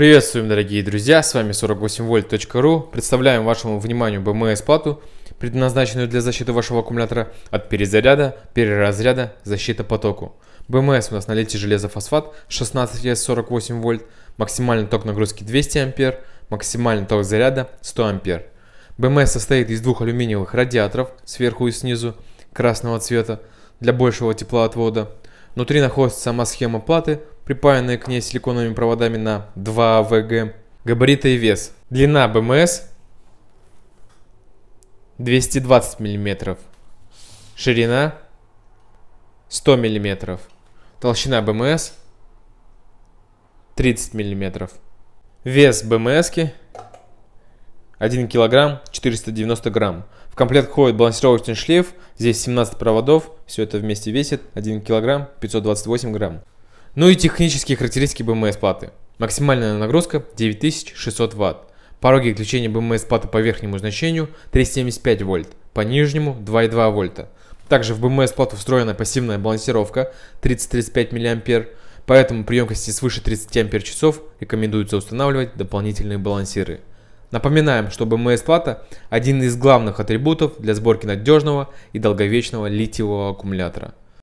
Приветствуем, дорогие друзья, с вами 48volt.ru. Представляем вашему вниманию БМС-плату, предназначенную для защиты вашего аккумулятора от перезаряда, переразряда, защиты потоку. БМС у нас на лите железофосфат 16S 48 вольт, максимальный ток нагрузки 200 ампер, максимальный ток заряда 100 ампер. БМС состоит из двух алюминиевых радиаторов сверху и снизу красного цвета для большего теплоотвода Внутри находится сама схема платы, припаянная к ней силиконовыми проводами на 2 АВГ. Габариты и вес. Длина БМС 220 мм. Ширина 100 мм. Толщина БМС 30 мм. Вес БМСки 1 килограмм 490 грамм. В комплект входит балансировочный шлейф, здесь 17 проводов, все это вместе весит 1 килограмм 528 грамм. Ну и технические характеристики БМС платы. Максимальная нагрузка 9600 Вт. Пороги включения БМС платы по верхнему значению 375 вольт, по нижнему 2,2 вольта. Также в БМС плату встроена пассивная балансировка 30-35 мА, поэтому при емкости свыше 30 ампер-часов рекомендуется устанавливать дополнительные балансиры. Напоминаем, что БМС-плата – один из главных атрибутов для сборки надежного и долговечного литиевого аккумулятора –